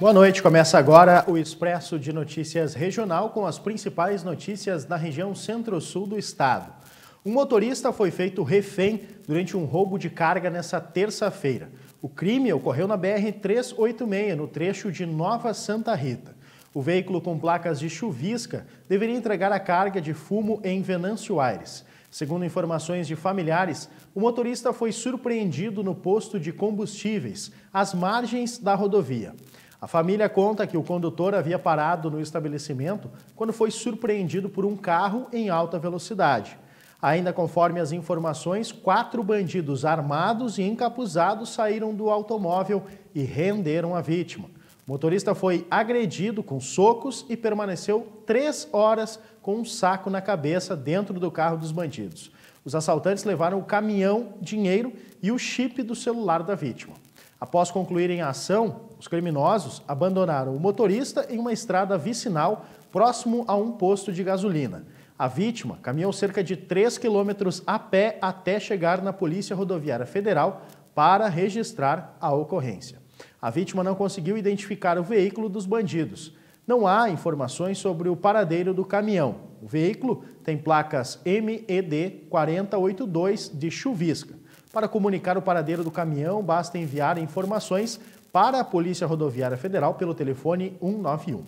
Boa noite. Começa agora o Expresso de Notícias Regional com as principais notícias da região centro-sul do estado. Um motorista foi feito refém durante um roubo de carga nesta terça-feira. O crime ocorreu na BR-386, no trecho de Nova Santa Rita. O veículo com placas de chuvisca deveria entregar a carga de fumo em Venâncio Aires. Segundo informações de familiares, o motorista foi surpreendido no posto de combustíveis, às margens da rodovia. A família conta que o condutor havia parado no estabelecimento quando foi surpreendido por um carro em alta velocidade. Ainda conforme as informações, quatro bandidos armados e encapuzados saíram do automóvel e renderam a vítima. O motorista foi agredido com socos e permaneceu três horas com um saco na cabeça dentro do carro dos bandidos. Os assaltantes levaram o caminhão, dinheiro e o chip do celular da vítima. Após concluírem a ação, os criminosos abandonaram o motorista em uma estrada vicinal próximo a um posto de gasolina. A vítima caminhou cerca de 3 quilômetros a pé até chegar na Polícia Rodoviária Federal para registrar a ocorrência. A vítima não conseguiu identificar o veículo dos bandidos. Não há informações sobre o paradeiro do caminhão. O veículo tem placas MED 482 de chuvisca. Para comunicar o paradeiro do caminhão, basta enviar informações para a Polícia Rodoviária Federal pelo telefone 191.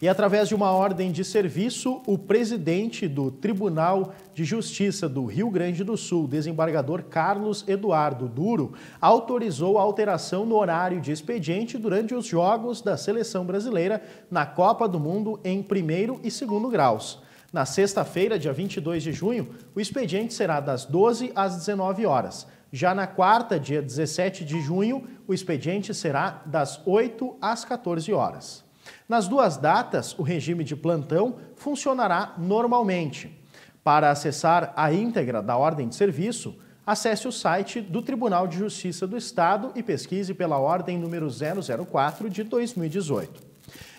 E através de uma ordem de serviço, o presidente do Tribunal de Justiça do Rio Grande do Sul, desembargador Carlos Eduardo Duro, autorizou a alteração no horário de expediente durante os jogos da seleção brasileira na Copa do Mundo em primeiro e segundo graus. Na sexta-feira, dia 22 de junho, o expediente será das 12 às 19 horas. Já na quarta, dia 17 de junho, o expediente será das 8 às 14 horas. Nas duas datas, o regime de plantão funcionará normalmente. Para acessar a íntegra da ordem de serviço, acesse o site do Tribunal de Justiça do Estado e pesquise pela ordem número 004 de 2018.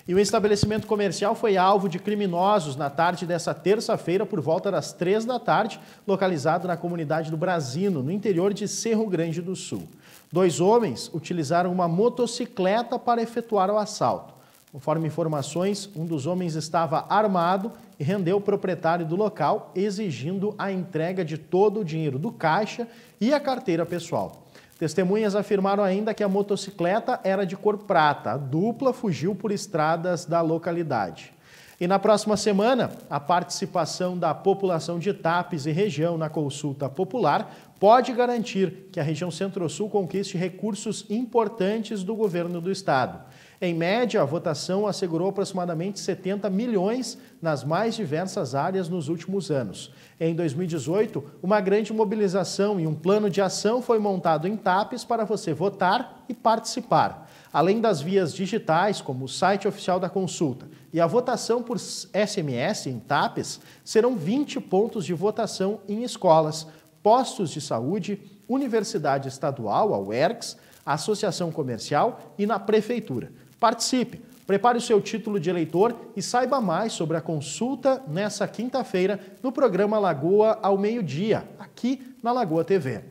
E o estabelecimento comercial foi alvo de criminosos na tarde dessa terça-feira, por volta das três da tarde, localizado na comunidade do Brasino, no interior de Cerro Grande do Sul. Dois homens utilizaram uma motocicleta para efetuar o assalto. Conforme informações, um dos homens estava armado e rendeu o proprietário do local, exigindo a entrega de todo o dinheiro do caixa e a carteira pessoal. Testemunhas afirmaram ainda que a motocicleta era de cor prata. A dupla fugiu por estradas da localidade. E na próxima semana, a participação da população de Tapes e região na consulta popular pode garantir que a região Centro-Sul conquiste recursos importantes do governo do estado. Em média, a votação assegurou aproximadamente 70 milhões nas mais diversas áreas nos últimos anos. Em 2018, uma grande mobilização e um plano de ação foi montado em TAPES para você votar e participar. Além das vias digitais, como o site oficial da consulta e a votação por SMS em TAPES, serão 20 pontos de votação em escolas, postos de saúde, Universidade Estadual, a UERGS, Associação Comercial e na Prefeitura. Participe! Prepare o seu título de eleitor e saiba mais sobre a consulta nessa quinta-feira no programa Lagoa ao Meio-Dia, aqui na Lagoa TV.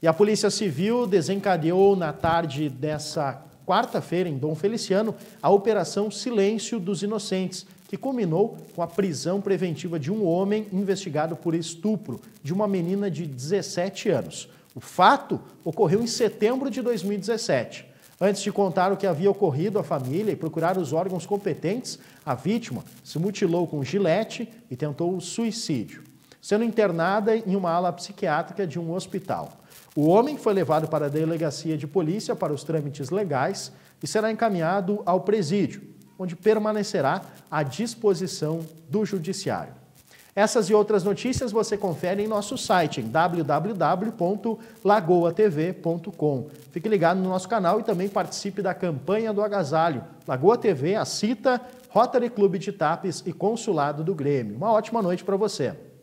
E a Polícia Civil desencadeou na tarde dessa quarta-feira, em Dom Feliciano, a Operação Silêncio dos Inocentes, que culminou com a prisão preventiva de um homem investigado por estupro de uma menina de 17 anos. O fato ocorreu em setembro de 2017. Antes de contar o que havia ocorrido à família e procurar os órgãos competentes, a vítima se mutilou com gilete e tentou o suicídio, sendo internada em uma ala psiquiátrica de um hospital. O homem foi levado para a delegacia de polícia para os trâmites legais e será encaminhado ao presídio onde permanecerá à disposição do Judiciário. Essas e outras notícias você confere em nosso site em www.lagoatv.com. Fique ligado no nosso canal e também participe da campanha do agasalho. Lagoa TV, a CITA, Rotary Clube de Tapes e Consulado do Grêmio. Uma ótima noite para você.